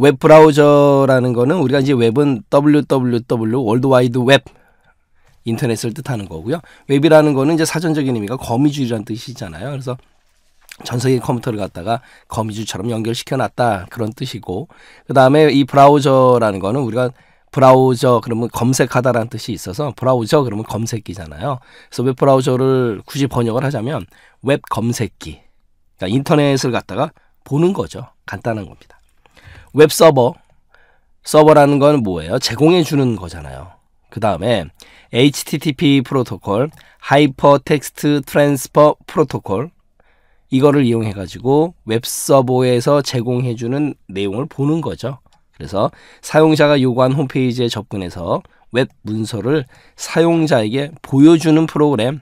웹 브라우저라는 거는 우리가 이제 웹은 www 월드와이드 웹 인터넷을 뜻하는 거고요. 웹이라는 거는 이제 사전적인 의미가 거미줄이라는 뜻이잖아요. 그래서 전 세계 컴퓨터를 갖다가 거미줄처럼 연결시켜 놨다 그런 뜻이고 그다음에 이 브라우저라는 거는 우리가 브라우저 그러면 검색하다라는 뜻이 있어서 브라우저 그러면 검색기잖아요. 그래서 웹 브라우저를 굳이 번역을 하자면 웹 검색기. 그러니까 인터넷을 갖다가 보는 거죠. 간단한 겁니다. 웹 서버. 서버라는 건 뭐예요? 제공해 주는 거잖아요. 그 다음에 HTTP 프로토콜, 하이퍼 텍스트 트랜스퍼 프로토콜 이거를 이용해 가지고 웹 서버에서 제공해 주는 내용을 보는 거죠. 그래서 사용자가 요구한 홈페이지에 접근해서 웹 문서를 사용자에게 보여주는 프로그램.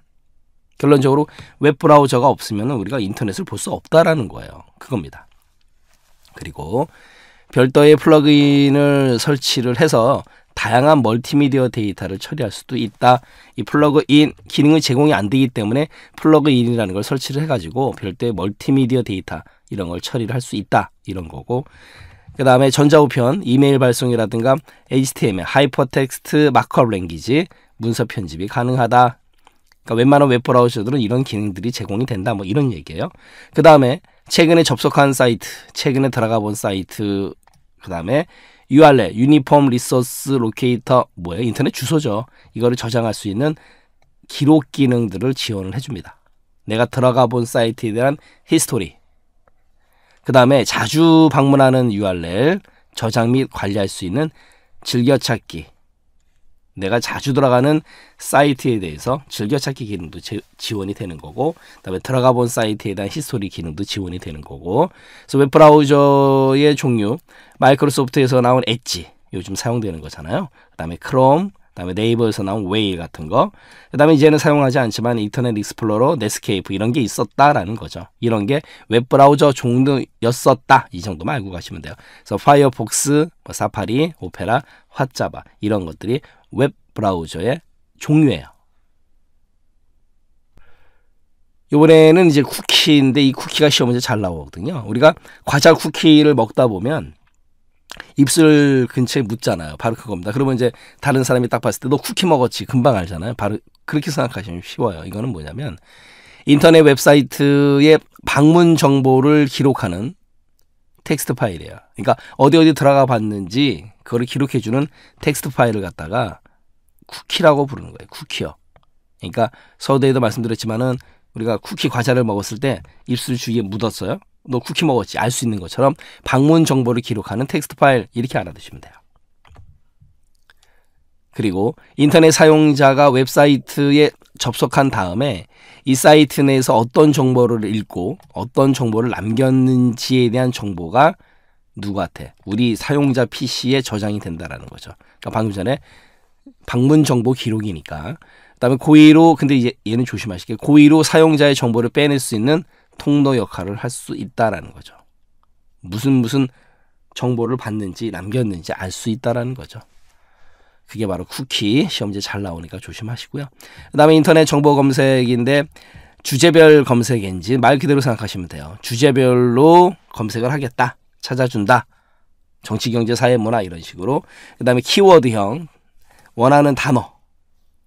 결론적으로 웹 브라우저가 없으면 우리가 인터넷을 볼 수 없다라는 거예요. 그겁니다. 그리고 별도의 플러그인을 설치를 해서 다양한 멀티미디어 데이터를 처리할 수도 있다. 이 플러그인 기능이 제공이 안 되기 때문에 플러그인이라는 걸 설치를 해가지고 별도의 멀티미디어 데이터 이런 걸 처리를 할 수 있다. 이런 거고. 그 다음에 전자우편, 이메일 발송이라든가 HTML, 하이퍼텍스트 마크업 랭귀지, 문서 편집이 가능하다. 그러니까 웬만한 웹브라우저들은 이런 기능들이 제공이 된다. 뭐 이런 얘기예요. 그 다음에 최근에 접속한 사이트, 최근에 들어가 본 사이트 그 다음에 URL, 유니폼 리소스 로케이터, 뭐예요? 인터넷 주소죠. 이거를 저장할 수 있는 기록 기능들을 지원을 해줍니다. 내가 들어가 본 사이트에 대한 히스토리. 그 다음에 자주 방문하는 URL, 저장 및 관리할 수 있는 즐겨찾기. 내가 자주 들어가는 사이트에 대해서 즐겨찾기 기능도 제, 지원이 되는 거고 그다음에 들어가 본 사이트에 대한 히스토리 기능도 지원이 되는 거고 그래서 웹브라우저의 종류 마이크로소프트에서 나온 엣지 요즘 사용되는 거잖아요 그다음에 크롬 그다음에 네이버에서 나온 웨이 같은 거. 그다음에 이제는 사용하지 않지만 인터넷 익스플로러, 네스케이프 이런 게 있었다라는 거죠. 이런 게 웹브라우저 종류였었다. 이 정도만 알고 가시면 돼요. 그래서 파이어폭스, 뭐 사파리, 오페라, 화자바 이런 것들이 웹브라우저의 종류예요. 요번에는 이제 쿠키인데 이 쿠키가 시험에 잘 나오거든요. 우리가 과자 쿠키를 먹다 보면 입술 근처에 묻잖아요. 바로 그겁니다. 그러면 이제 다른 사람이 딱 봤을 때너 쿠키 먹었지 금방 알잖아요. 바로 그렇게 생각하시면 쉬워요. 이거는 뭐냐면 인터넷 웹사이트에 방문 정보를 기록하는 텍스트 파일이에요. 그러니까 어디 어디 들어가 봤는지 그거를 기록해 주는 텍스트 파일을 갖다가 쿠키라고 부르는 거예요. 쿠키요. 그러니까 서두에도 말씀드렸지만은 우리가 쿠키 과자를 먹었을 때 입술 주위에 묻었어요. 너 쿠키 먹었지 알 수 있는 것처럼 방문 정보를 기록하는 텍스트 파일 이렇게 알아두시면 돼요. 그리고 인터넷 사용자가 웹사이트에 접속한 다음에 이 사이트 내에서 어떤 정보를 읽고 어떤 정보를 남겼는지에 대한 정보가 누구한테 우리 사용자 PC에 저장이 된다라는 거죠. 그러니까 방금 전에 방문 정보 기록이니까 그다음에 고의로 근데 이제 얘는 조심하시게 고의로 사용자의 정보를 빼낼 수 있는 통로 역할을 할 수 있다라는 거죠. 무슨 무슨 정보를 받는지 남겼는지 알 수 있다라는 거죠. 그게 바로 쿠키 시험제 잘 나오니까 조심하시고요. 그다음에 인터넷 정보 검색인데 주제별 검색인지 말 그대로 생각하시면 돼요. 주제별로 검색을 하겠다. 찾아준다. 정치, 경제, 사회, 문화 이런 식으로. 그다음에 키워드형 원하는 단어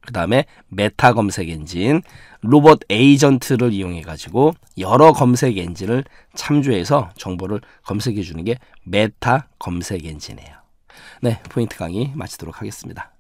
그 다음에 메타 검색 엔진, 로봇 에이전트를 이용해 가지고 여러 검색 엔진을 참조해서 정보를 검색해 주는 게 메타 검색 엔진이에요. 네, 포인트 강의 마치도록 하겠습니다.